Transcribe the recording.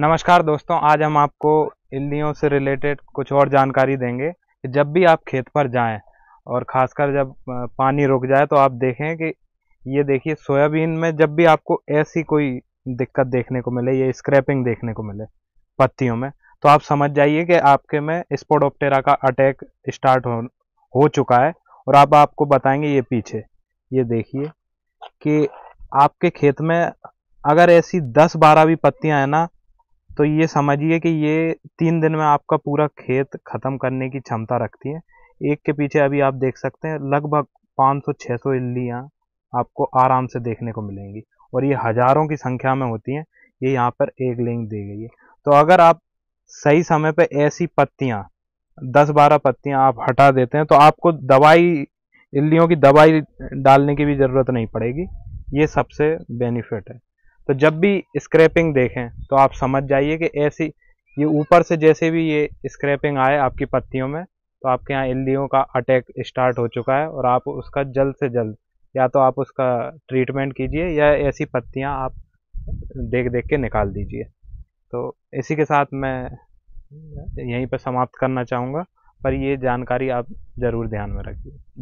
नमस्कार दोस्तों आज हम आपको इल्लियों से रिलेटेड कुछ और जानकारी देंगे जब भी आप खेत पर जाएं और ख़ासकर जब पानी रुक जाए तो आप देखें कि ये देखिए सोयाबीन में जब भी आपको ऐसी कोई दिक्कत देखने को मिले या स्क्रैपिंग देखने को मिले पत्तियों में तो आप समझ जाइए कि आपके में स्पोडोप्टेरा का अटैक स्टार्ट हो हो चुका है और आप आपको बताएंगे ये पीछे ये देखिए कि आपके खेत में अगर ऐसी दस बारह भी पत्तियां हैं ना तो ये समझिए कि ये तीन दिन में आपका पूरा खेत ख़त्म करने की क्षमता रखती है एक के पीछे अभी आप देख सकते हैं लगभग 500-600 सौ इल्लियाँ आपको आराम से देखने को मिलेंगी और ये हज़ारों की संख्या में होती हैं ये यहाँ पर एक लिंक दी गई है तो अगर आप सही समय पर ऐसी पत्तियाँ दस बारह पत्तियाँ आप हटा देते हैं तो आपको दवाई इल्लियों की दवाई डालने की भी ज़रूरत नहीं पड़ेगी ये सबसे बेनिफिट है तो जब भी स्क्रैपिंग देखें तो आप समझ जाइए कि ऐसी ये ऊपर से जैसे भी ये स्क्रैपिंग आए आपकी पत्तियों में तो आपके यहाँ इल्लियों का अटैक स्टार्ट हो चुका है और आप उसका जल्द से जल्द या तो आप उसका ट्रीटमेंट कीजिए या ऐसी पत्तियाँ आप देख देख के निकाल दीजिए तो इसी के साथ मैं यहीं पर समाप्त करना चाहूँगा पर ये जानकारी आप ज़रूर ध्यान में रखिए